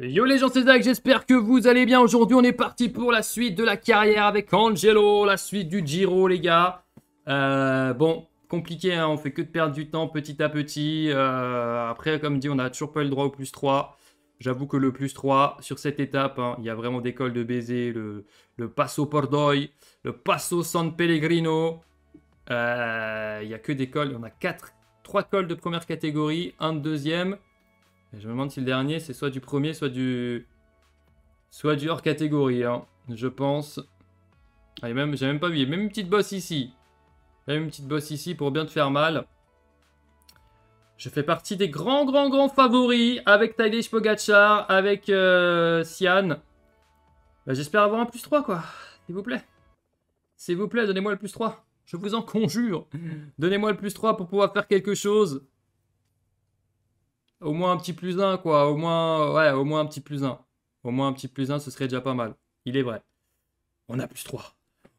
Yo les gens, c'est Zach, j'espère que vous allez bien. Aujourd'hui, on est parti pour la suite de la carrière avec Angelo, la suite du Giro, les gars. Euh, bon, compliqué, hein, on fait que de perdre du temps petit à petit. Euh, après, comme dit, on n'a toujours pas eu le droit au plus 3. J'avoue que le plus 3 sur cette étape, hein, il y a vraiment des cols de baiser. Le, le Passo Pordoi, le Passo San Pellegrino. Euh, il y a que des cols. On a 4, 3 cols de première catégorie, un de deuxième je me demande si le dernier, c'est soit du premier, soit du... Soit du hors catégorie, hein, je pense. et ah, même, j'ai même pas vu. même une petite bosse ici. Même une petite bosse ici pour bien te faire mal. Je fais partie des grands, grands, grands favoris avec Tadej Pogacar, avec euh, Sian. Bah, j'espère avoir un plus 3, quoi. S'il vous plaît. S'il vous plaît, donnez-moi le plus 3. Je vous en conjure. Donnez-moi le plus 3 pour pouvoir faire quelque chose. Au moins un petit plus 1, quoi. Au moins, ouais, au moins un petit plus 1. Au moins un petit plus 1, ce serait déjà pas mal. Il est vrai. On a plus 3.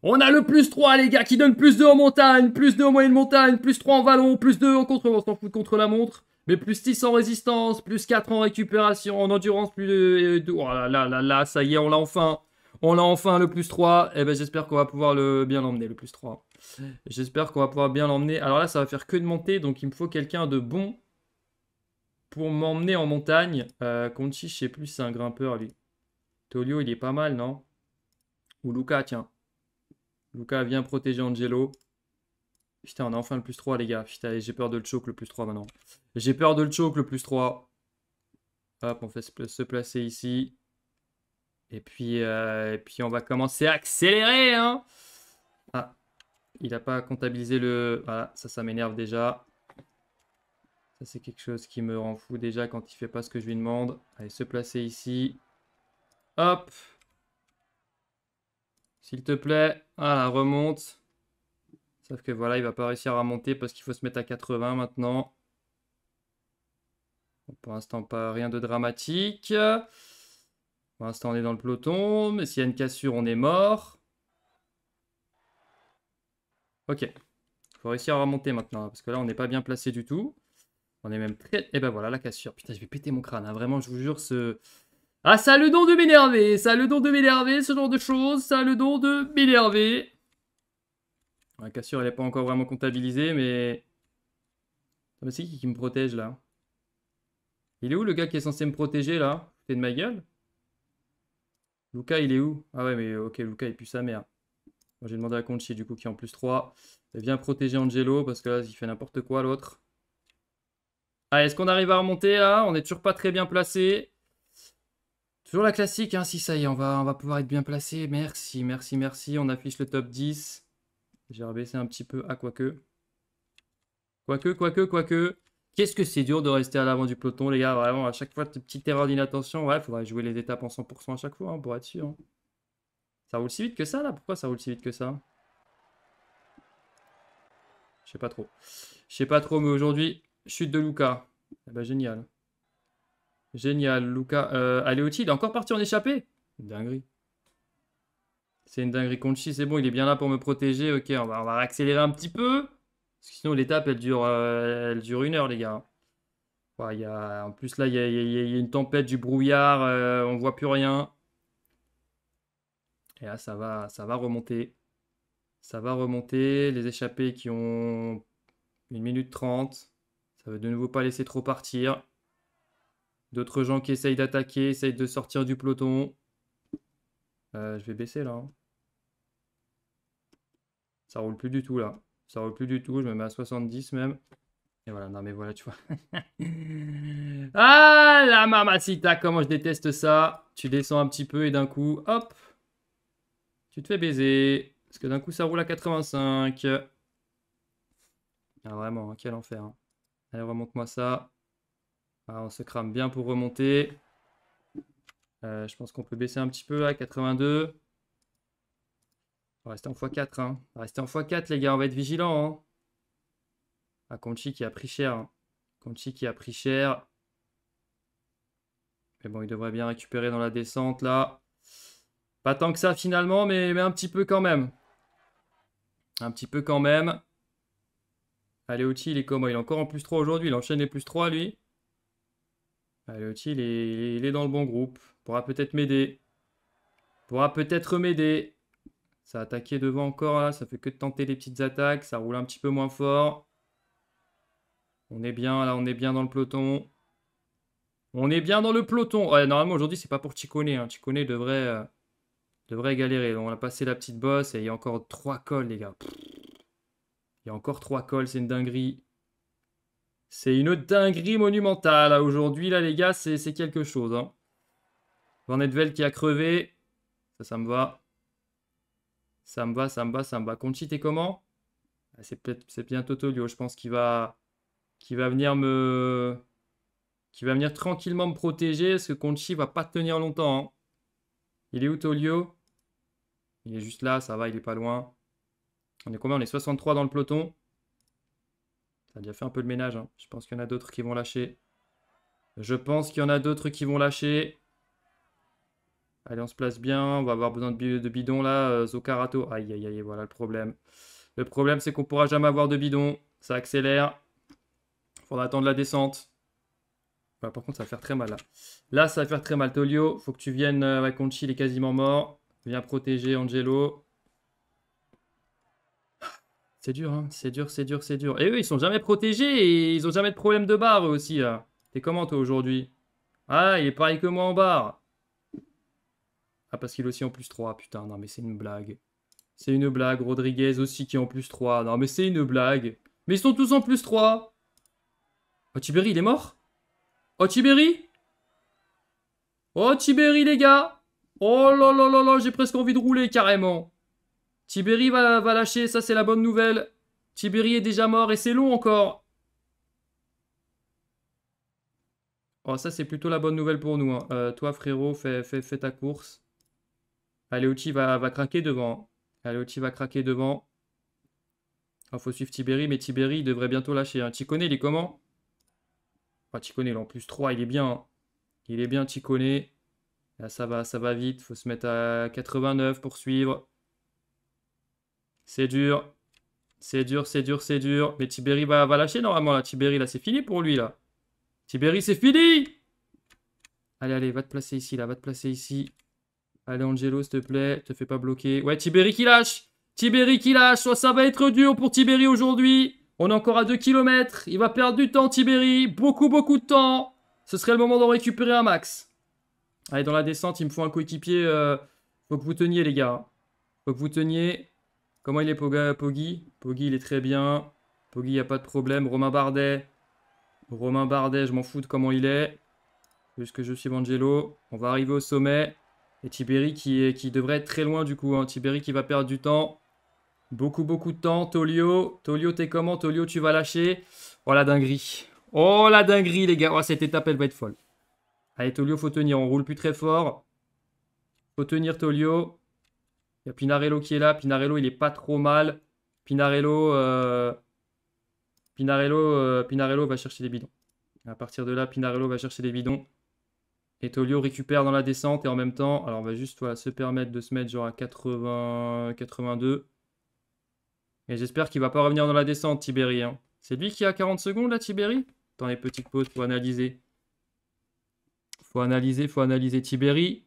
On a le plus 3, les gars, qui donne plus 2 en montagne, plus 2 en moyenne montagne, plus 3 en vallon, plus 2 en contre, on s'en fout contre la montre. Mais plus 6 en résistance, plus 4 en récupération, en endurance, plus de... oh là là là là, ça y est, on l'a enfin. On l'a enfin, le plus 3. Et eh ben, j'espère qu'on va pouvoir le bien l'emmener, le plus 3. J'espère qu'on va pouvoir bien l'emmener. Alors là, ça va faire que de monter, donc il me faut quelqu'un de bon pour m'emmener en montagne. Euh, Conchi, je sais plus, c'est un grimpeur, lui. Tolio, il est pas mal, non Ou Luca, tiens. Luca vient protéger Angelo. Putain, on a enfin le plus 3, les gars. Putain, j'ai peur de le choke le plus 3 maintenant. J'ai peur de le choke le plus 3. Hop, on fait se placer ici. Et puis, euh, et puis on va commencer à accélérer. Hein ah, il n'a pas comptabilisé le... Voilà, ça, ça m'énerve déjà. Ça, c'est quelque chose qui me rend fou déjà quand il fait pas ce que je lui demande. Allez, se placer ici. Hop S'il te plaît. ah la remonte. Sauf que voilà, il va pas réussir à remonter parce qu'il faut se mettre à 80 maintenant. pour l'instant, pas rien de dramatique. Pour l'instant, on est dans le peloton. Mais s'il y a une cassure, on est mort. Ok. Il faut réussir à remonter maintenant. Parce que là, on n'est pas bien placé du tout. On est même très... Et eh ben voilà, la cassure. Putain, je vais péter mon crâne. Hein. Vraiment, je vous jure, ce... Ah, ça a le don de m'énerver. Ça a le don de m'énerver, ce genre de choses. Ça a le don de m'énerver. La cassure, elle n'est pas encore vraiment comptabilisée, mais... Ah, mais c'est qui qui me protège, là Il est où, le gars qui est censé me protéger, là T'es de ma gueule Luca, il est où Ah ouais, mais ok, Luca, il pue sa mère. J'ai demandé à Conchi, du coup, qui est en plus 3. Viens eh protéger Angelo, parce que là, il fait n'importe quoi, l'autre. Ah, est-ce qu'on arrive à remonter là On n'est toujours pas très bien placé. Toujours la classique, hein, si ça y est, on va, on va pouvoir être bien placé. Merci, merci, merci. On affiche le top 10. J'ai rebaissé un petit peu à ah, quoique. Quoique, quoique, quoique. Qu'est-ce que c'est dur de rester à l'avant du peloton, les gars. Vraiment, à chaque fois, petite erreur d'inattention. Ouais, il faudrait jouer les étapes en 100% à chaque fois hein, pour être sûr. Hein. Ça roule si vite que ça, là Pourquoi ça roule si vite que ça Je sais pas trop. Je sais pas trop, mais aujourd'hui, Chute de Luca. Eh ben, génial. Génial, Luca. Euh, allez, Ochi, il est encore parti en échappée Dinguerie. C'est une dinguerie. Conchi, c'est bon, il est bien là pour me protéger. Ok, on va, accélérer un petit peu. Parce que sinon, l'étape, elle, dure, euh, elle dure une heure, les gars. en plus, là, il y a, une tempête, du brouillard, On euh, on voit plus rien. Et là, ça va, ça va remonter. Ça va remonter. Les échappées qui ont une minute 30. Ça veut de nouveau pas laisser trop partir. D'autres gens qui essayent d'attaquer, essayent de sortir du peloton. Euh, je vais baisser là. Hein. Ça roule plus du tout là. Ça roule plus du tout. Je me mets à 70 même. Et voilà, non mais voilà, tu vois. ah la mamacita, comment je déteste ça. Tu descends un petit peu et d'un coup, hop, tu te fais baiser. Parce que d'un coup, ça roule à 85. Ah, vraiment, hein, quel enfer. Hein. Allez, remonte-moi ça. Ah, on se crame bien pour remonter. Euh, je pense qu'on peut baisser un petit peu à 82. On va rester en x4. Hein. On va rester en x4, les gars. On va être vigilant. Hein. Ah, Conchi qui a pris cher. Hein. Conchi qui a pris cher. Mais bon, il devrait bien récupérer dans la descente, là. Pas tant que ça, finalement, mais un petit peu quand même. Un petit peu quand même. Aleotti, il est comment Il est encore en plus 3 aujourd'hui. Il enchaîne les plus 3, lui. Allez, il est, il est dans le bon groupe. Pourra peut-être m'aider. Pourra peut-être m'aider. Ça a attaqué devant encore, là. Ça fait que tenter les petites attaques. Ça roule un petit peu moins fort. On est bien, là. On est bien dans le peloton. On est bien dans le peloton. Ouais, normalement, aujourd'hui, c'est pas pour Chicone. Hein. devrait, euh, devrait galérer. On a passé la petite bosse et il y a encore 3 cols, les gars. Il y a encore trois cols, c'est une dinguerie. C'est une dinguerie monumentale. Aujourd'hui, là, les gars, c'est quelque chose. Hein. Van qui a crevé. Ça, ça me va. Ça me va, ça me va, ça me va. Conchi, t'es comment ah, C'est peut-être bientôt Tolio, je pense, qu'il va, qu'il va venir me... va venir tranquillement me protéger, parce que Conchi va pas tenir longtemps. Hein? Il est où Tolio Il est juste là, ça va, il est pas loin. On est combien On est 63 dans le peloton. Ça a déjà fait un peu le ménage. Hein. Je pense qu'il y en a d'autres qui vont lâcher. Je pense qu'il y en a d'autres qui vont lâcher. Allez, on se place bien. On va avoir besoin de, bidon là. Euh, Zocarato. Aïe, aïe, aïe, voilà le problème. Le problème, c'est qu'on pourra jamais avoir de bidon. Ça accélère. Faudra attendre la descente. Bah, par contre, ça va faire très mal là. Là, ça va faire très mal. Tolio, faut que tu viennes. Euh, Conchi. il est quasiment mort. Viens protéger Angelo. C'est dur, hein. c'est dur, c'est dur, c'est dur. Et eux, ils sont jamais protégés et ils ont jamais de problème de barre eux aussi. T'es comment toi aujourd'hui Ah, il est pareil que moi en barre. Ah, parce qu'il est aussi en plus 3. Putain, non mais c'est une blague. C'est une blague. Rodriguez aussi qui est en plus 3. Non mais c'est une blague. Mais ils sont tous en plus 3. Oh, Tiberi, il est mort Oh, Tiberi Oh, Tiberi, les gars Oh là là là là, j'ai presque envie de rouler carrément. Tibéri va, lâcher, ça c'est la bonne nouvelle. Tibéri est déjà mort et c'est long encore. Oh, ça c'est plutôt la bonne nouvelle pour nous. Hein. Euh, toi frérot, fais, fais, fais, ta course. Allez, va, va craquer devant. Aleuti va craquer devant. Il oh, faut suivre Tibéri, mais Tibéri devrait bientôt lâcher. Hein. Ticone, il est comment Ticone, il en plus 3, il est bien. Hein. Il est bien, Ticone. ça va, ça va vite. faut se mettre à 89 pour suivre. C'est dur. C'est dur, c'est dur, c'est dur. Mais Tiberi va, lâcher normalement là. Tiberi là, c'est fini pour lui là. Tiberi, c'est fini Allez, allez, va te placer ici là, va te placer ici. Allez Angelo, s'il te plaît, te fais pas bloquer. Ouais, Tiberi qui lâche Tiberi qui lâche, oh, ça va être dur pour Tiberi aujourd'hui. On est encore à 2 km. Il va perdre du temps, Tiberi. Beaucoup, beaucoup de temps. Ce serait le moment d'en récupérer un max. Allez, dans la descente, il me faut un coéquipier. Euh, faut que vous teniez, les gars. Faut que vous teniez. Comment il est Poggy? Poggy, il est très bien. Poggy, il n'y a pas de problème. Romain Bardet. Romain Bardet, je m'en fous de comment il est. Puisque je suis Vangelo. On va arriver au sommet. Et Tibéri qui, qui devrait être très loin du coup. Hein. Tibéri qui va perdre du temps. Beaucoup, beaucoup de temps. Tolio, Tolio, t'es comment Tolio, tu vas lâcher. Oh la dinguerie. Oh la dinguerie, les gars. Oh, cette étape, elle va être folle. Allez, Tolio, faut tenir. On roule plus très fort. Faut tenir, Tolio. Il y a Pinarello qui est là. Pinarello, il est pas trop mal. Pinarello, euh, Pinarello, euh, Pinarello va chercher des bidons. À partir de là, Pinarello va chercher des bidons. Et Tolio récupère dans la descente et en même temps, alors on va juste se permettre de se mettre genre à 80, 82. Et j'espère qu'il va pas revenir dans la descente, Tiberi. Hein. C'est lui qui a 40 secondes là, Tibéri dans les petites pauses, faut analyser. Faut analyser, faut analyser Tibéri.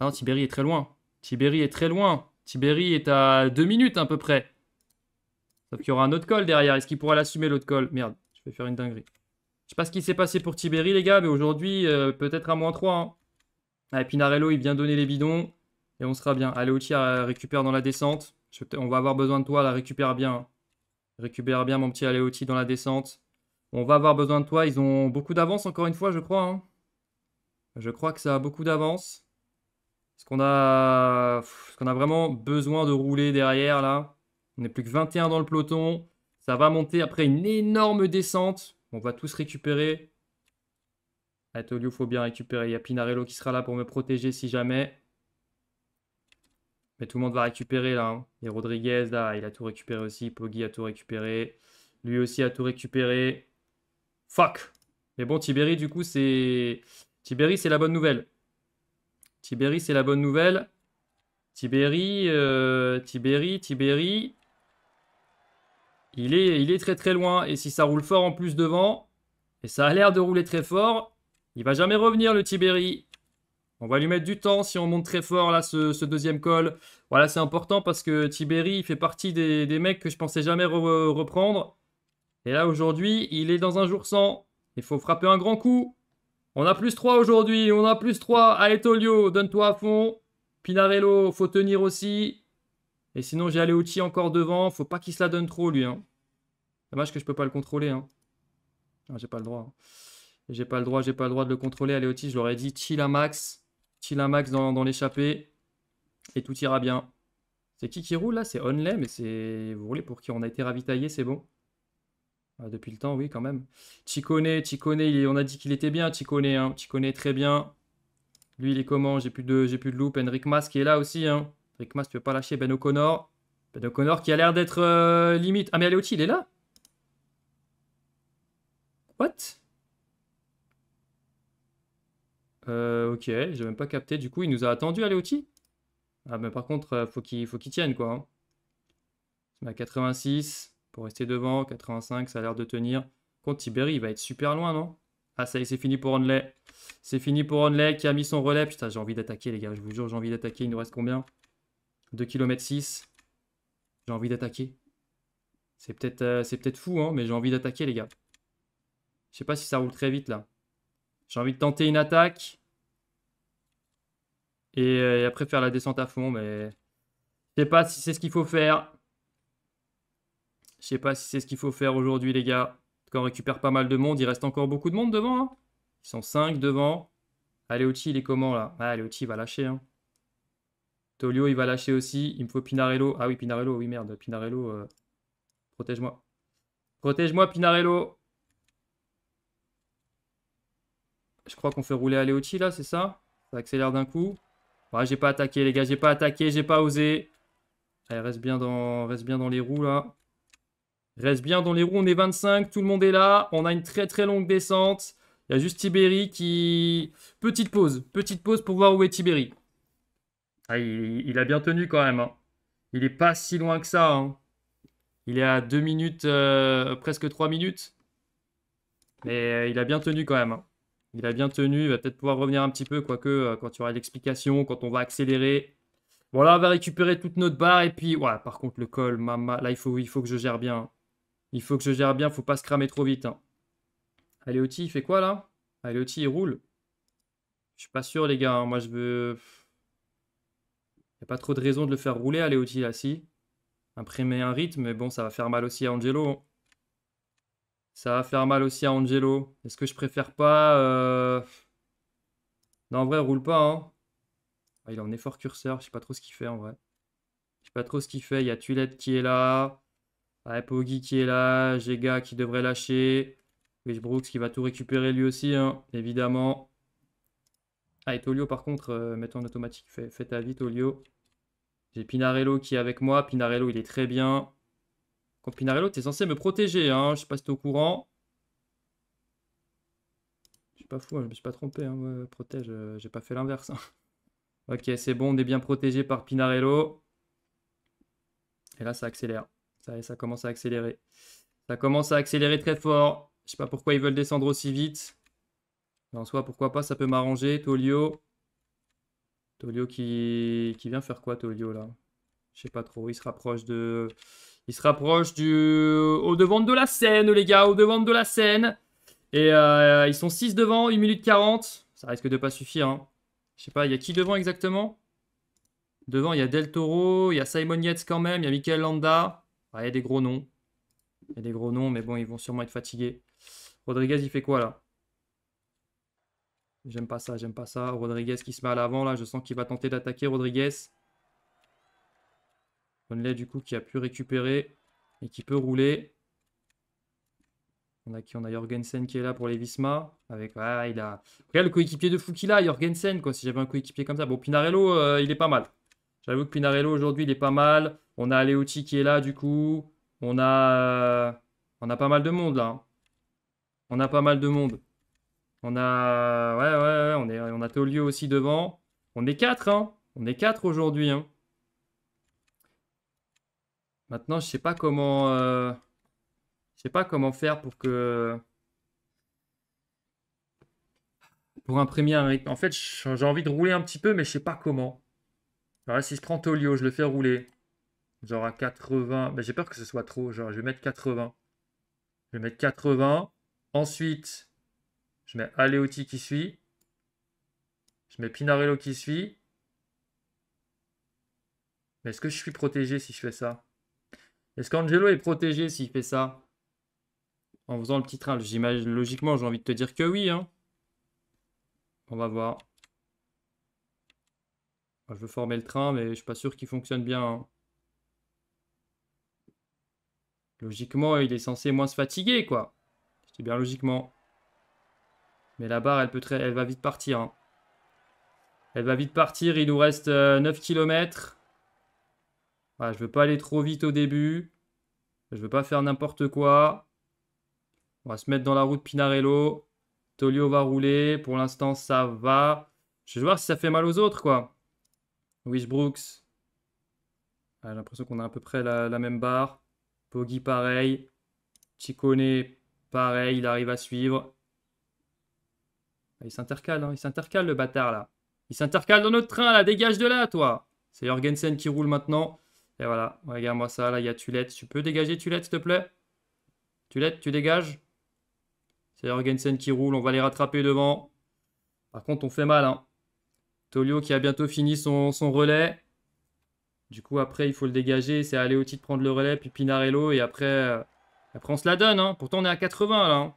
Non, Tibéry est très loin. Tibéri est très loin. Tibéri est à 2 minutes à peu près. Sauf qu'il y aura un autre col derrière. Est-ce qu'il pourra l'assumer l'autre col Merde, je vais faire une dinguerie. Je sais pas ce qui s'est passé pour Tibéri, les gars, mais aujourd'hui, euh, peut-être à moins 3. Hein. Ah, Pinarello, il vient donner les bidons. Et on sera bien. Allez, euh, récupère dans la descente. on va avoir besoin de toi, là. Récupère bien. Hein. Récupère bien, mon petit Aleoti, dans la descente. On va avoir besoin de toi. Ils ont beaucoup d'avance, encore une fois, je crois. Hein. Je crois que ça a beaucoup d'avance ce qu'on a, a vraiment besoin de rouler derrière là On n'est plus que 21 dans le peloton. Ça va monter après une énorme descente. On va tous récupérer. À il faut bien récupérer. Il y a Pinarello qui sera là pour me protéger si jamais. Mais tout le monde va récupérer là. Et hein. Rodriguez, là, il a tout récupéré aussi. Poggi a tout récupéré. Lui aussi a tout récupéré. Fuck Mais bon, Tiberi, du coup, c'est... Tibéri, c'est la bonne nouvelle. Tibéri, c'est la bonne nouvelle. Tibéri, euh, Tibéri, Tibéri. Il est, il est très très loin. Et si ça roule fort en plus devant, et ça a l'air de rouler très fort, il va jamais revenir le Tibéri. On va lui mettre du temps si on monte très fort là ce, deuxième col. Voilà, c'est important parce que Tibéri il fait partie des, mecs que je pensais jamais reprendre. Et là aujourd'hui, il est dans un jour sans. Il faut frapper un grand coup. On a plus 3 aujourd'hui, on a plus 3. Allez Tolio, donne-toi à fond. Pinarello, faut tenir aussi. Et sinon, j'ai outils encore devant. Faut pas qu'il se la donne trop, lui. Hein. Dommage que je peux pas le contrôler. Hein. Ah, j'ai pas le droit. Hein. J'ai pas le droit, j'ai pas le droit de le contrôler. Aleuti je l'aurais dit, chill à max. Chill à max dans, l'échappée. Et tout ira bien. C'est qui qui roule là C'est Onley, mais c'est. Vous voulez pour qui On a été ravitaillé, c'est bon. Ah, depuis le temps, oui, quand même. Chikone, Chikone, on a dit qu'il était bien, Chikone, hein. Chikone, très bien. Lui, il est comment J'ai plus de, j'ai plus de Henrik Mas qui est là aussi, hein. Mas, tu veux pas lâcher Ben O'Connor. Ben O'Connor qui a l'air d'être euh, limite. Ah, mais Aleotti, il est là What euh, ok, n'ai même pas capté. Du coup, il nous a attendu, Aleotti Ah, mais par contre, euh, faut qu'il, faut qu'il tienne, quoi. Hein. met à 86 pour rester devant. 85, ça a l'air de tenir. Contre Tiberi, il va être super loin, non Ah, ça y est, c'est fini pour Onley. C'est fini pour Onley qui a mis son relais. Putain, j'ai envie d'attaquer, les gars. Je vous jure, j'ai envie d'attaquer. Il nous reste combien 2 km 6. J'ai envie d'attaquer. C'est peut-être euh, peut fou, hein, mais j'ai envie d'attaquer, les gars. Je sais pas si ça roule très vite, là. J'ai envie de tenter une attaque. Et, euh, et après faire la descente à fond, mais... Je sais pas si c'est ce qu'il faut faire. Je sais pas si c'est ce qu'il faut faire aujourd'hui, les gars. En Quand on récupère pas mal de monde, il reste encore beaucoup de monde devant. Hein. Ils sont 5 devant. Aleotti, il est comment là Ah, il va lâcher. Hein. Tolio, il va lâcher aussi. Il me faut Pinarello. Ah oui, Pinarello, oui, merde. Pinarello, euh, protège-moi. Protège-moi, Pinarello. Je crois qu'on fait rouler Aleotti là, c'est ça Ça accélère d'un coup. Ouais, j'ai pas attaqué, les gars, j'ai pas attaqué, j'ai pas osé. Allez, reste bien dans, reste bien dans les roues là. Reste bien dans les roues, on est 25, tout le monde est là. On a une très très longue descente. Il y a juste Tibéri qui... Petite pause, petite pause pour voir où est Tibéri. Ah, il, a bien tenu quand même. Il n'est pas si loin que ça. Il est à 2 minutes, presque 3 minutes. Mais il a bien tenu quand même. Il a bien tenu. Il va peut-être pouvoir revenir un petit peu, quoique euh, quand il y aura l'explication, quand on va accélérer. Voilà, on va récupérer toute notre barre. Et puis, ouais, par contre, le col, là, il faut, il faut que je gère bien. Il faut que je gère bien, faut pas se cramer trop vite. Hein. Allez, il fait quoi là Aleotti, il roule. Je suis pas sûr, les gars. Hein. Moi, je veux. Il n'y a pas trop de raison de le faire rouler, Aleotti, là, si. Imprimer un rythme, mais bon, ça va faire mal aussi à Angelo. Ça va faire mal aussi à Angelo. Est-ce que je préfère pas. Euh, non, en vrai, roule pas, hein. ah, il est en effort curseur, je sais pas trop ce qu'il fait en vrai. Je sais pas trop ce qu'il fait. Il y a Tulette qui est là. Ouais, qui est là, Jega qui devrait lâcher. Wishbrooks qui va tout récupérer lui aussi, hein, évidemment. Ah, et Tolio par contre, euh, mettons en automatique, fais, ta vie Tolio. J'ai Pinarello qui est avec moi. Pinarello, il est très bien. Quand Pinarello, t'es censé me protéger. Hein. Je sais pas si tu au courant. Je suis pas fou, hein, je me suis pas trompé. Hein, protège, euh, j'ai pas fait l'inverse. ok, c'est bon, on est bien protégé par Pinarello. Et là, ça accélère. Ça, commence à accélérer. Ça commence à accélérer très fort. Je sais pas pourquoi ils veulent descendre aussi vite. En soi, pourquoi pas, ça peut m'arranger. Tolio. Tolio qui... qui vient faire quoi, Tolio, là Je sais pas trop. Il se rapproche de... Il se rapproche du... Au devant de la scène, les gars. Au devant de la scène. Et euh, ils sont 6 devant, 1 minute 40. Ça risque de pas suffire. Hein. Je sais pas, il y a qui devant exactement Devant, il y a Del Toro, il y a Simon Yates quand même, il y a Michael Landa. Il y a des gros noms. Il y a des gros noms, mais bon, ils vont sûrement être fatigués. Rodriguez, il fait quoi là J'aime pas ça, j'aime pas ça. Rodriguez qui se met à l'avant là, je sens qu'il va tenter d'attaquer Rodriguez. Conley du coup qui a pu récupérer et qui peut rouler. On a qui On a Jorgensen qui est là pour les Visma. Avec, ah, il a... Regarde le coéquipier de fou qu'il a, Jorgensen, quoi, si j'avais un coéquipier comme ça. Bon, Pinarello, euh, il est pas mal. J'avoue que Pinarello aujourd'hui, il est pas mal. On a outils qui est là, du coup. On a, euh, on a pas mal de monde, là. Hein. On a pas mal de monde. On a... Ouais, ouais, ouais. On, est... on a Tolio aussi devant. On est quatre hein. On est quatre aujourd'hui, hein. Maintenant, je sais pas comment... Euh, je sais pas comment faire pour que... Pour imprimer un rythme. En fait, j'ai envie de rouler un petit peu, mais je sais pas comment. Alors si je prends Tolio, je le fais rouler. Genre à 80. Mais ben, j'ai peur que ce soit trop. Genre, je vais mettre 80. Je vais mettre 80. Ensuite, je mets Aleotti qui suit. Je mets Pinarello qui suit. Mais est-ce que je suis protégé si je fais ça Est-ce qu'Angelo est protégé s'il fait ça En faisant le petit train, j'imagine logiquement, j'ai envie de te dire que oui. Hein. On va voir. Je veux former le train, mais je suis pas sûr qu'il fonctionne bien. Hein. Logiquement, il est censé moins se fatiguer, quoi. C'est bien logiquement. Mais la barre, elle, peut très... elle va vite partir. Hein. Elle va vite partir. Il nous reste 9 euh, km. je ne veux pas aller trop vite au début. Je ne veux pas faire n'importe quoi. On va se mettre dans la route Pinarello. Tolio va rouler. Pour l'instant, ça va. Je vais voir si ça fait mal aux autres, quoi. Brooks. Ah, j'ai l'impression qu'on a à peu près la même barre. Poggy pareil. Chikone, pareil, il arrive à suivre. Il s'intercale, hein. il s'intercale le bâtard là. Il s'intercale dans notre train là, dégage de là toi. C'est Jorgensen qui roule maintenant. Et voilà, regarde-moi ça, là il y a Tulette. Tu peux dégager Tulette s'il te plaît Tulette, tu dégages C'est Jorgensen qui roule, on va les rattraper devant. Par contre, on fait mal. Hein. Tolio qui a bientôt fini son relais. Du coup, après, il faut le dégager. C'est aller au titre prendre le relais, puis Pinarello. Et après, euh, après on se la donne. Hein. Pourtant, on est à 80 là. Hein.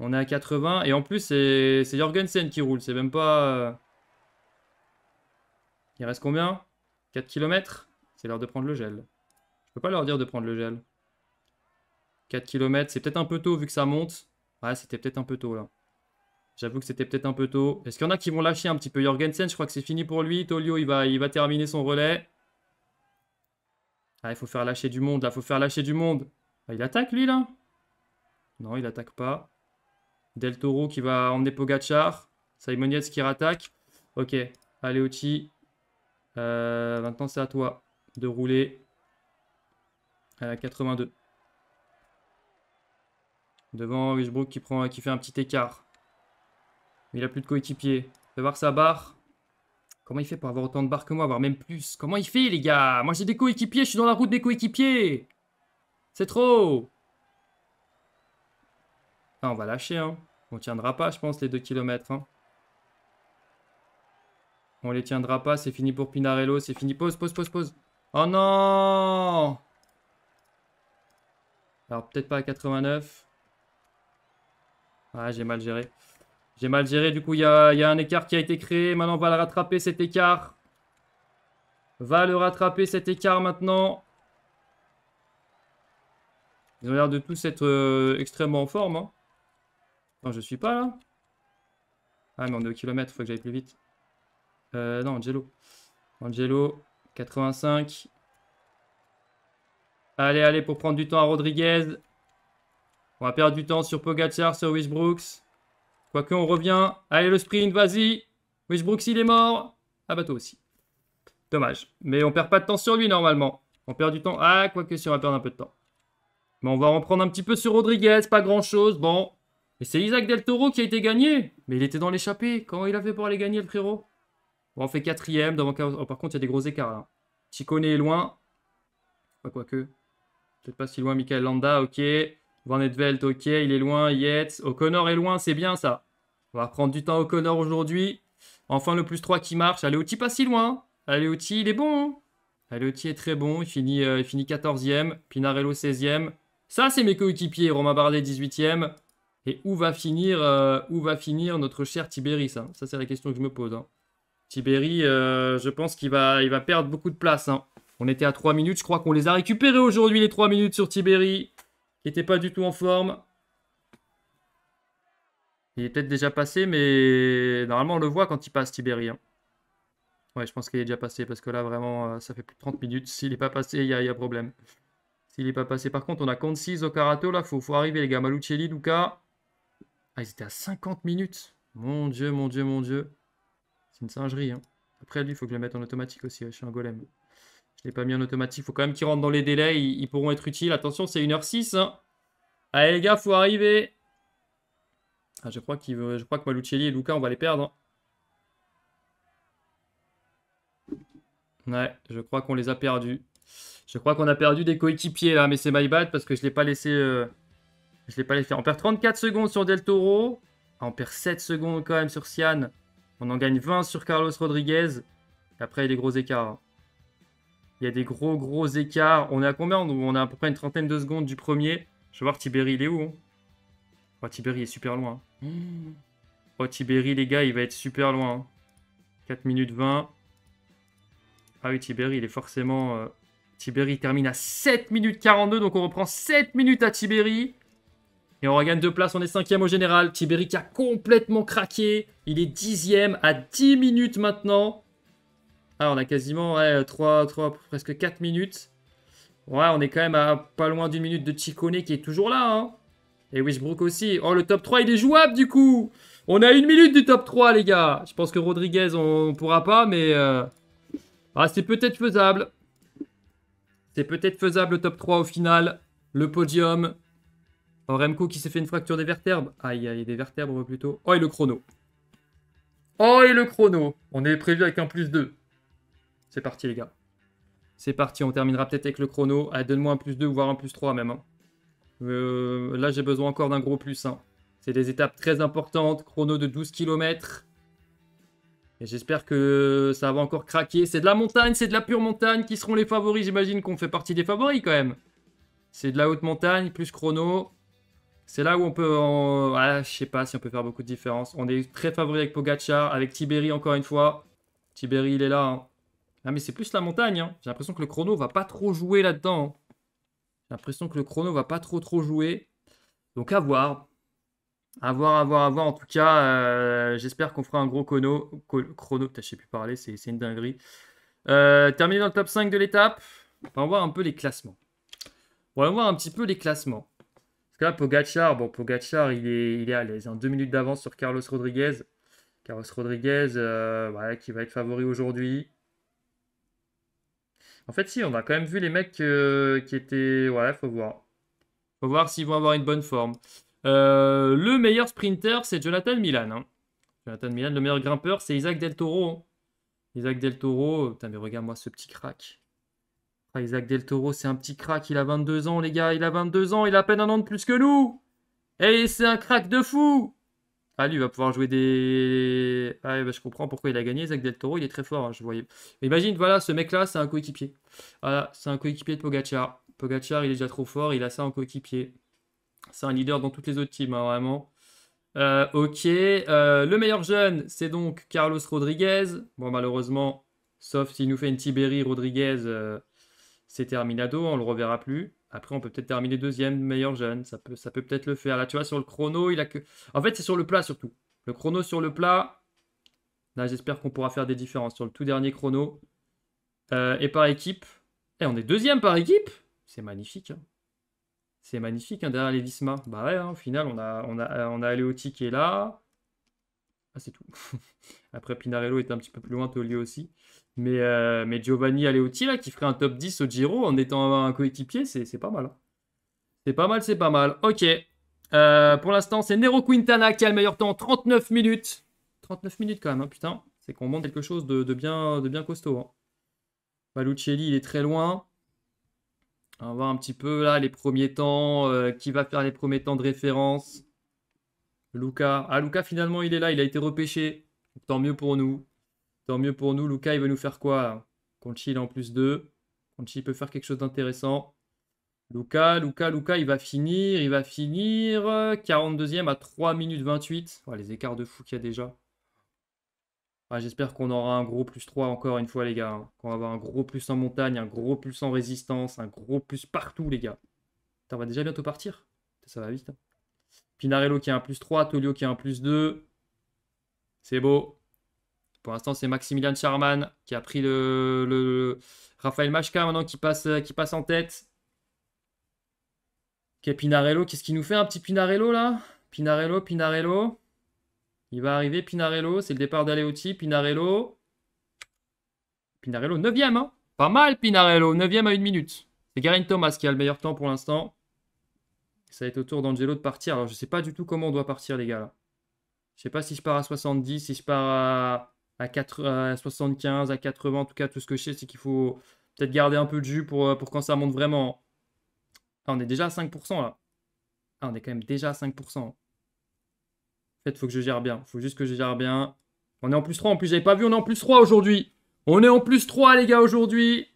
On est à 80. Et en plus, c'est Jorgensen qui roule. C'est même pas. Euh, il reste combien 4 km C'est l'heure de prendre le gel. Je peux pas leur dire de prendre le gel. 4 km, c'est peut-être un peu tôt vu que ça monte. Ouais, c'était peut-être un peu tôt là. J'avoue que c'était peut-être un peu tôt. Est-ce qu'il y en a qui vont lâcher un petit peu Jorgensen Je crois que c'est fini pour lui. Tolio, il va, il va terminer son relais. Ah, il faut faire lâcher du monde, là. Il faut faire lâcher du monde. Ah, il attaque, lui, là Non, il attaque pas. Del Toro qui va emmener Pogachar. Simonietz qui rattaque. Ok. Allez, Oti. Euh, maintenant, c'est à toi de rouler. la euh, 82. Devant Wishbrook qui, prend, qui fait un petit écart il a plus de coéquipiers. vais voir sa barre. Comment il fait pour avoir autant de barres que moi, voire même plus Comment il fait, les gars Moi, j'ai des coéquipiers, je suis dans la route des coéquipiers C'est trop On va lâcher, hein. On tiendra pas, je pense, les 2 km. Hein. On les tiendra pas, c'est fini pour Pinarello, c'est fini. Pause, pause, pause, pause. Oh non Alors, peut-être pas à 89. Ah, j'ai mal géré. J'ai mal géré. Du coup, il y a, un écart qui a été créé. Maintenant, on va le rattraper, cet écart. Va le rattraper, cet écart, maintenant. Ils ont l'air de tous être euh, extrêmement en forme. Non, hein. je suis pas, là. Ah, mais on est au kilomètre. Faut que j'aille plus vite. Euh, non, Angelo. Angelo, 85. Allez, allez, pour prendre du temps à Rodriguez. On va perdre du temps sur Pogacar, sur Wishbrooks. Quoique, on revient. Allez, le sprint, vas-y. Wishbrooks, il est mort. Ah, bah, toi aussi. Dommage. Mais on perd pas de temps sur lui, normalement. On perd du temps. Ah, quoique, si on va perdre un peu de temps. Mais on va en prendre un petit peu sur Rodriguez. Pas grand-chose. Bon. Et c'est Isaac Del Toro qui a été gagné. Mais il était dans l'échappée. quand il a fait pour aller gagner, le frérot Bon, on fait quatrième. Devant... Oh, par contre, il y a des gros écarts, là. Chicone est loin. quoique. Peut-être pas si loin, Michael Landa. Ok. Van Edveld, ok, il est loin. Yates, O'Connor est loin, c'est bien ça. On va prendre du temps O'Connor aujourd'hui. Enfin, le plus 3 qui marche. outil pas si loin. outil il est bon. Hein. O'Ti est très bon. Il finit, 14e. Euh, Pinarello, 16e. Ça, c'est mes coéquipiers. Romain Bardet, 18e. Et où va finir, euh, où va finir notre cher Tibéris hein Ça, c'est la question que je me pose. Hein. Euh, je pense qu'il va, il va perdre beaucoup de place. Hein. On était à 3 minutes. Je crois qu'on les a récupérés aujourd'hui, les 3 minutes sur Tiberi qui n'était pas du tout en forme. Il est peut-être déjà passé, mais normalement on le voit quand il passe tibérien hein. Ouais, je pense qu'il est déjà passé parce que là vraiment euh, ça fait plus de 30 minutes. S'il n'est pas passé, il y, a problème. S'il n'est pas passé, par contre, on a au karato. Là, faut, faut arriver les gars. Malucelli, Luca. Ah, ils étaient à 50 minutes. Mon dieu, mon dieu, mon dieu. C'est une singerie. Hein. Après, lui, il faut que je le mette en automatique aussi. Je suis un golem. Je l'ai pas mis en automatique. Il Faut quand même qu'ils rentrent dans les délais. Ils, pourront être utiles. Attention, c'est 1h06. Hein. Allez les gars, faut arriver. Ah, je crois veut... je crois que Malucelli et Luca, on va les perdre. Hein. Ouais, je crois qu'on les a perdus. Je crois qu'on a perdu des coéquipiers là, mais c'est my bad parce que je l'ai pas laissé. Euh, je l'ai pas laissé. On perd 34 secondes sur Del Toro. Ah, on perd 7 secondes quand même sur Sian. On en gagne 20 sur Carlos Rodriguez. Et après, il y a des gros écarts. Hein. Il y a des gros, gros écarts. On est à combien On est à peu près une trentaine de secondes du premier. Je vais voir Tibéry, il est où hein? Oh, Tibéri est super loin. Hein. Oh, Tibéri, les gars, il va être super loin. 4 hein. minutes 20. Ah oui, Tibéri, il est forcément... Euh, Tibéri termine à 7 minutes 42, donc on reprend 7 minutes à Tibéri. Et on regagne deux places, on est cinquième au général. Tibéry qui a complètement craqué. Il est 10 dixième à 10 minutes maintenant. Ah, on a quasiment 3, 3, presque 4 minutes. Ouais, on est quand même à pas loin d'une minute de Chikone qui est toujours là. Hein. Et Wishbrook aussi. Oh, le top 3, il est jouable du coup. On a une minute du top 3, les gars. Je pense que Rodriguez, on, ne pourra pas, mais... Euh, ah, c'est peut-être faisable. C'est peut-être faisable le top 3 au final. Le podium. Remco qui s'est fait une fracture des vertèbres. Aïe, a des vertèbres plutôt. Oh, et le chrono. Oh, et le chrono. On est prévu avec un plus 2. C'est parti, les gars. C'est parti, on terminera peut-être avec le chrono. Donne-moi un plus 2, voire un plus 3 même. Hein. Euh, là, j'ai besoin encore d'un gros plus 1. Hein. C'est des étapes très importantes, chrono de 12 km. Et j'espère que ça va encore craquer. C'est de la montagne, c'est de la pure montagne qui seront les favoris. J'imagine qu'on fait partie des favoris quand même. C'est de la haute montagne, plus chrono. C'est là où on peut... En... Ah, je sais pas si on peut faire beaucoup de différence. On est très favori avec Pogacar, avec Tiberi encore une fois. Tiberi, il est là. Hein. Ah, mais c'est plus la montagne. Hein. J'ai l'impression que le chrono va pas trop jouer là-dedans. Hein. J'ai l'impression que le chrono va pas trop trop jouer. Donc à voir. À voir, à voir, à voir. En tout cas, euh, j'espère qu'on fera un gros chrono. Chrono, putain, je sais plus parler, c'est une dinguerie. Euh, terminé dans le top 5 de l'étape. On va voir un peu les classements. on va voir un petit peu les classements. Parce que là, Pogachar, bon, Pogacar, il est, il est à l'aise. Hein. Deux minutes d'avance sur Carlos Rodriguez. Carlos Rodriguez, euh, qui va être favori aujourd'hui. En fait, si, on a quand même vu les mecs euh, qui étaient. Ouais, faut voir. Faut voir s'ils vont avoir une bonne forme. Euh, le meilleur sprinter, c'est Jonathan Milan. Hein. Jonathan Milan, le meilleur grimpeur, c'est Isaac Del Toro. Hein. Isaac Del Toro, putain, mais regarde-moi ce petit crack. Ah, Isaac Del Toro, c'est un petit crack. Il a 22 ans, les gars. Il a 22 ans. Il a à peine un an de plus que nous. Et eh, c'est un crack de fou. Ah, lui, il va pouvoir jouer des. Ah, bah, je comprends pourquoi il a gagné. Zach Del Toro, il est très fort. Hein, je voyais. imagine, voilà, ce mec-là, c'est un coéquipier. Voilà, c'est un coéquipier de Pogacar. Pogacar, il est déjà trop fort. Il a ça en coéquipier. C'est un leader dans toutes les autres teams, hein, vraiment. Euh, ok. Euh, le meilleur jeune, c'est donc Carlos Rodriguez. Bon, malheureusement, sauf s'il nous fait une Tibérie Rodriguez, euh, c'est terminado. On le reverra plus. Après, on peut peut-être terminer deuxième, meilleur jeune. Ça peut, ça peut peut-être le faire. Là, tu vois, sur le chrono, il a que. En fait, c'est sur le plat surtout. Le chrono sur le plat. Là, j'espère qu'on pourra faire des différences sur le tout dernier chrono. Euh, et par équipe. Et eh, on est deuxième par équipe. C'est magnifique. Hein. C'est magnifique hein, derrière les Visma. Bah ouais, hein, au final, on a, on a, on qui est là. Ah, c'est tout. Après, Pinarello est un petit peu plus loin, Tolio aussi. Euh, mais, Giovanni Aleotti, là, qui ferait un top 10 au Giro en étant un coéquipier, c'est pas mal. Hein. C'est pas mal, c'est pas mal. Ok. Euh, pour l'instant, c'est Nero Quintana qui a le meilleur temps, 39 minutes. 39 minutes quand même, hein, putain. C'est qu'on monte quelque chose de, bien, de bien costaud. Hein. il est très loin. On va voir un petit peu là les premiers temps. Euh, qui va faire les premiers temps de référence Luca. Ah, Luca, finalement, il est là. Il a été repêché. Tant mieux pour nous. Tant mieux pour nous. Luca. il va nous faire quoi Conchi, il est en plus 2. Conchi peut faire quelque chose d'intéressant. Luca, Luca, Luca. il va finir, il va finir. 42e euh, à 3 minutes 28. les écarts de fou qu'il y a déjà. Ah, j'espère qu'on aura un gros plus 3 encore une fois, les gars. Hein. Qu'on va avoir un gros plus en montagne, un gros plus en résistance, un gros plus partout, les gars. on va déjà bientôt partir. Ça va vite. Hein. Pinarello qui a un plus 3, Tolio qui a un plus 2. C'est beau. Pour l'instant, c'est Maximilian Charman qui a pris le, Raphaël Machka maintenant qui passe, euh, qui passe en tête. Ok, Pinarello, qu'est-ce qu'il nous fait un petit Pinarello là Pinarello, Pinarello. Il va arriver, Pinarello, c'est le départ d'Aleotti, Pinarello. Pinarello, 9 hein Pas mal Pinarello, 9 à une minute. C'est Garin Thomas qui a le meilleur temps pour l'instant. Ça va être au tour d'Angelo de partir. Alors je ne sais pas du tout comment on doit partir les gars Je Je sais pas si je pars à 70, si je pars à à, 75, à 80. En tout cas, tout ce que je sais, c'est qu'il faut peut-être garder un peu de jus pour, euh, pour quand ça monte vraiment. Ah, on est déjà à 5% là. Ah, on est quand même déjà à 5%. En fait, faut que je gère bien. Faut juste que je gère bien. On est en plus 3. En plus, j'avais pas vu, on est en plus 3 aujourd'hui. On est en plus 3, les gars, aujourd'hui.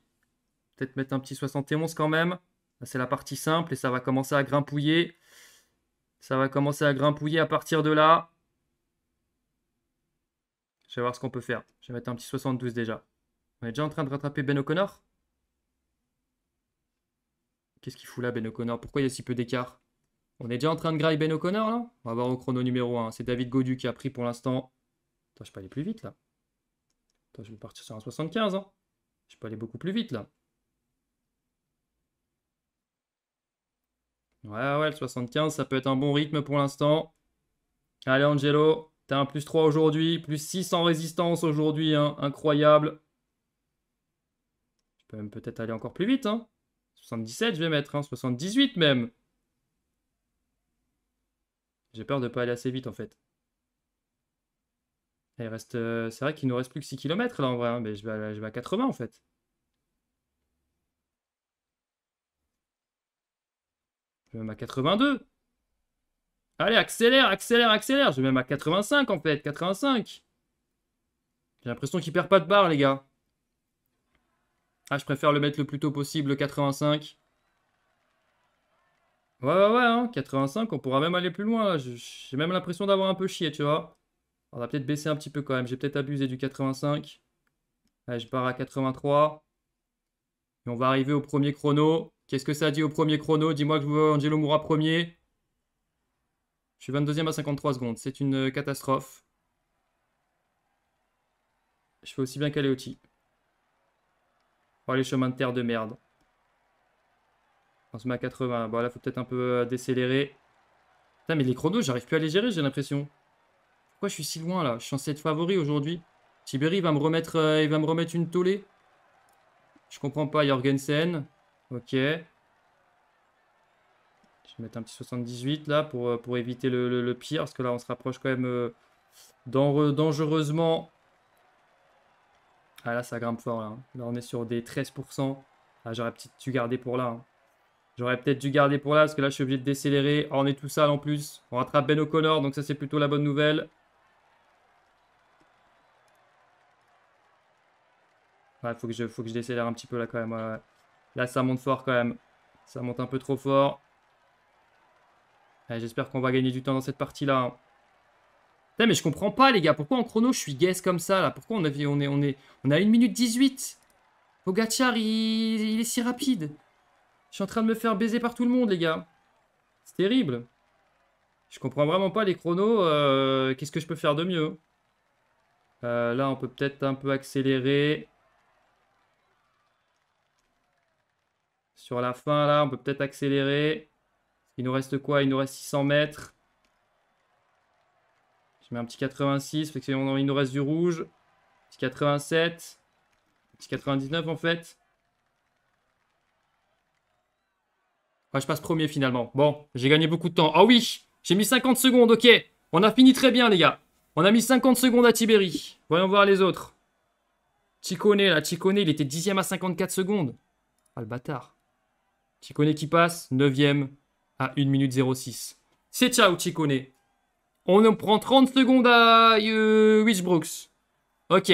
Peut-être mettre un petit 71 quand même. C'est la partie simple et ça va commencer à grimpouiller. Ça va commencer à grimpouiller à partir de là. Je vais voir ce qu'on peut faire. Je vais mettre un petit 72 déjà. On est déjà en train de rattraper Ben O'Connor Qu'est-ce qu'il fout là, Ben O'Connor Pourquoi il y a si peu d'écart On est déjà en train de grailler Ben O'Connor, là On va voir au chrono numéro 1. C'est David Godu qui a pris pour l'instant. Attends, je peux aller plus vite, là. Attends, je vais partir sur un 75, hein. Je peux aller beaucoup plus vite, là. Ouais, ouais, le 75, ça peut être un bon rythme pour l'instant. Allez, Angelo. T'as un plus 3 aujourd'hui, plus 6 en résistance aujourd'hui, hein. incroyable. Je peux même peut-être aller encore plus vite. Hein. 77, je vais mettre, hein. 78 même. J'ai peur de ne pas aller assez vite en fait. il reste, euh, c'est vrai qu'il nous reste plus que 6 km là en vrai, hein, mais je vais, je vais à 80 en fait. Je vais même à 82. Allez, accélère, accélère, accélère. Je vais même à 85 en fait, 85. J'ai l'impression qu'il perd pas de barre, les gars. Ah, je préfère le mettre le plus tôt possible, le 85. Ouais, ouais, ouais, 85, hein. on pourra même aller plus loin. J'ai même l'impression d'avoir un peu chié, tu vois. On va peut-être baisser un petit peu quand même. J'ai peut-être abusé du 85. Allez, je pars à 83. Et on va arriver au premier chrono. Qu'est-ce que ça dit au premier chrono Dis-moi que je veux Angelo Moura premier. Je suis 22e à 53 secondes. C'est une euh, catastrophe. Je fais aussi bien qu'Aleoti. Oh, les chemins de terre de merde. On se met à 80. Bon, là, faut peut-être un peu euh, décélérer. Putain, mais les chronos, j'arrive plus à les gérer, j'ai l'impression. Pourquoi je suis si loin, là Je suis censé être favori aujourd'hui. Tiberi va me remettre, euh, il va me remettre une tollée. Je comprends pas, Jorgensen. Ok. Je vais mettre un petit 78 là pour, euh, pour éviter le, pire. Parce que là, on se rapproche quand même euh, dangereusement. Ah là, ça grimpe fort. Là, hein. là on est sur des 13%. Ah, J'aurais peut-être dû garder pour là. Hein. J'aurais peut-être dû garder pour là parce que là, je suis obligé de décélérer. Oh, on est tout sale en plus. On rattrape Ben O'Connor, donc ça, c'est plutôt la bonne nouvelle. Il faut que, je, faut que je décélère un petit peu là quand même. Là, ça monte fort quand même. Ça monte un peu trop fort. Eh, j'espère qu'on va gagner du temps dans cette partie-là. Hein. mais je comprends pas, les gars. Pourquoi en chrono, je suis gaisse comme ça, là Pourquoi on, on, est, on, est, on a 1 minute 18 Pogachar, il, il est si rapide. Je suis en train de me faire baiser par tout le monde, les gars. C'est terrible. Je comprends vraiment pas les chronos. Euh, qu'est-ce que je peux faire de mieux euh, Là, on peut peut-être un peu accélérer. Sur la fin, là, on peut peut-être accélérer. Il nous reste quoi Il nous reste 600 mètres. Je mets un petit 86, Il nous reste du rouge. Petit 87. Petit 99 en fait. Ah, je passe premier finalement. Bon, j'ai gagné beaucoup de temps. Ah oui J'ai mis 50 secondes, ok. On a fini très bien les gars. On a mis 50 secondes à Tiberi. Voyons voir les autres. Chicone, là, Chicone, il était 10ème à 54 secondes. Ah, le bâtard. Chicone qui passe, 9 à 1 minute 06. C'est ciao, Chikone. On en prend 30 secondes à euh, Witchbrooks. Ok.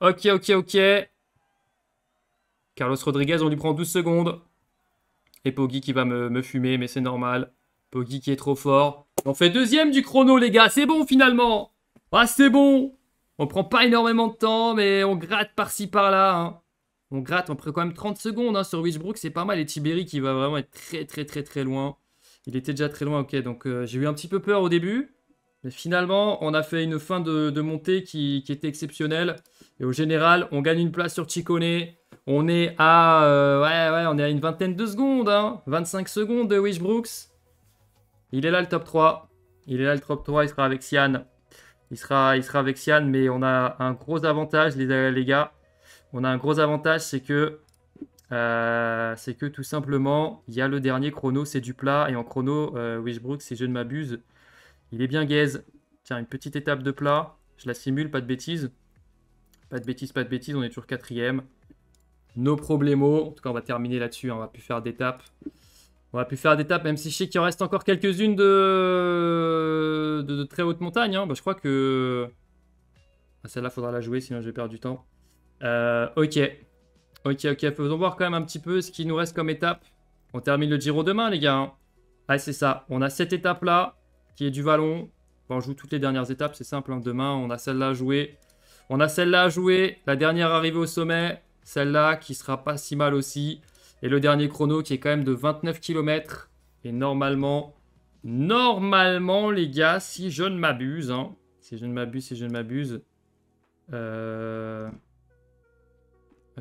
Ok, ok, ok. Carlos Rodriguez, on lui prend 12 secondes. Et Poggy qui va me, fumer, mais c'est normal. Poggy qui est trop fort. On fait deuxième du chrono, les gars. C'est bon, finalement. Ah, c'est bon. On prend pas énormément de temps, mais on gratte par-ci, par-là. Hein. On gratte, on prend quand même 30 secondes hein, sur Witchbrook, c'est pas mal. Et Tiberi qui va vraiment être très très très très loin. Il était déjà très loin, ok. Donc euh, j'ai eu un petit peu peur au début. Mais finalement, on a fait une fin de, montée qui, était exceptionnelle. Et au général, on gagne une place sur Chikone. On est à, euh, ouais, on est à une vingtaine de secondes. 25 hein. secondes de Wishbrooks. Il est là le top 3. Il est là le top 3. Il sera avec Sian. Il sera, il sera avec Sian, mais on a un gros avantage, les gars on a un gros avantage, c'est que, euh, c'est que tout simplement, il y a le dernier chrono, c'est du plat. Et en chrono, euh, Wishbrook, si je ne m'abuse, il est bien gaze. Tiens, une petite étape de plat. Je la simule, pas de bêtises. Pas de bêtises, pas de bêtises, on est toujours quatrième. Nos problemo. En tout cas, on va terminer là-dessus, hein, on va plus faire d'étapes. On va plus faire d'étapes, même si je sais qu'il en reste encore quelques-unes de... de... très haute montagne. Hein. Bah, je crois que... Ah, celle-là, faudra la jouer, sinon je vais perdre du temps. Euh, ok. Ok, ok. Faisons voir quand même un petit peu ce qui nous reste comme étape. On termine le Giro demain, les gars. Hein. Ah, c'est ça. On a cette étape-là, qui est du vallon. on joue toutes les dernières étapes, c'est simple. Hein. Demain, on a celle-là à jouer. On a celle-là à jouer. La dernière arrivée au sommet. Celle-là qui sera pas si mal aussi. Et le dernier chrono qui est quand même de 29 km. Et normalement, normalement, les gars, si je ne m'abuse, hein, si je ne m'abuse, si je ne m'abuse, euh,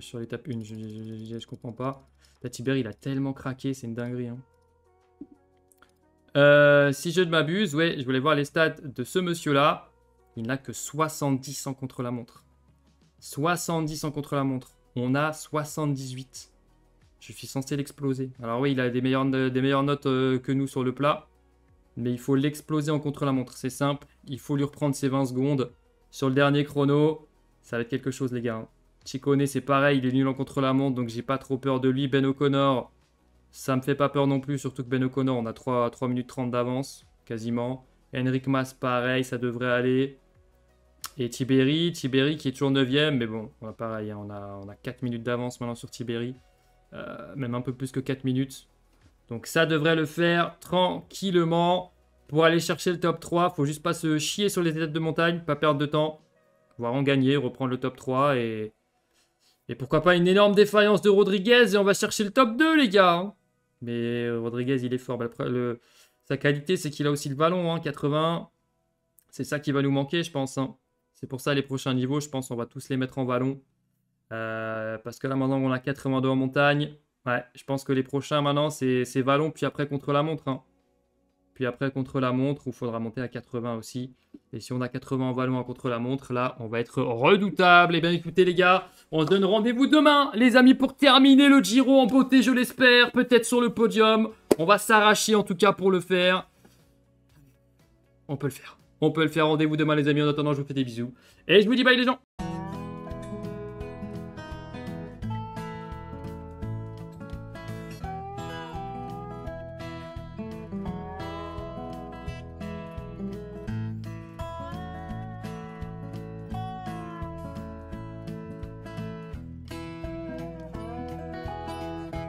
sur l'étape 1, je, je, comprends pas. La Tiber, il a tellement craqué, c'est une dinguerie. Hein. Euh, si je ne m'abuse, ouais, je voulais voir les stats de ce monsieur-là. Il n'a que 70 en contre la montre. 70 en contre la montre. On a 78. Je suis censé l'exploser. Alors oui, il a des meilleures, des meilleures notes euh, que nous sur le plat. Mais il faut l'exploser en contre la montre. C'est simple. Il faut lui reprendre ses 20 secondes. Sur le dernier chrono, ça va être quelque chose, les gars. Hein. Chikone, c'est pareil, il est nul en contre la montre, donc j'ai pas trop peur de lui. Ben O'Connor, ça me fait pas peur non plus, surtout que Ben O'Connor, on a 3, minutes 30 d'avance, quasiment. Henrik Mas, pareil, ça devrait aller. Et Tiberi, Tibéry qui est toujours 9ème, mais bon, on pareil, hein, on a, on 4 minutes d'avance maintenant sur Tiberi. Euh, même un peu plus que 4 minutes. Donc ça devrait le faire tranquillement pour aller chercher le top 3. Faut juste pas se chier sur les étapes de montagne, pas perdre de temps, voir en gagner, reprendre le top 3 et, et pourquoi pas une énorme défaillance de Rodriguez et on va chercher le top 2, les gars. Hein. Mais Rodriguez, il est fort. Bah, le... sa qualité, c'est qu'il a aussi le ballon, hein, 80. C'est ça qui va nous manquer, je pense. Hein. C'est pour ça, les prochains niveaux, je pense, on va tous les mettre en ballon. Euh, parce que là, maintenant, on a 82 en montagne. Ouais, je pense que les prochains, maintenant, c'est ballon. puis après contre la montre. Hein. Puis après, contre la montre, il faudra monter à 80 aussi. Et si on a 80 en valant contre la montre, là, on va être redoutable. Et eh bien écoutez, les gars, on se donne rendez-vous demain, les amis, pour terminer le Giro en beauté, je l'espère. Peut-être sur le podium. On va s'arracher, en tout cas, pour le faire. On peut le faire. On peut le faire. Rendez-vous demain, les amis. En attendant, je vous fais des bisous. Et je vous dis bye, les gens.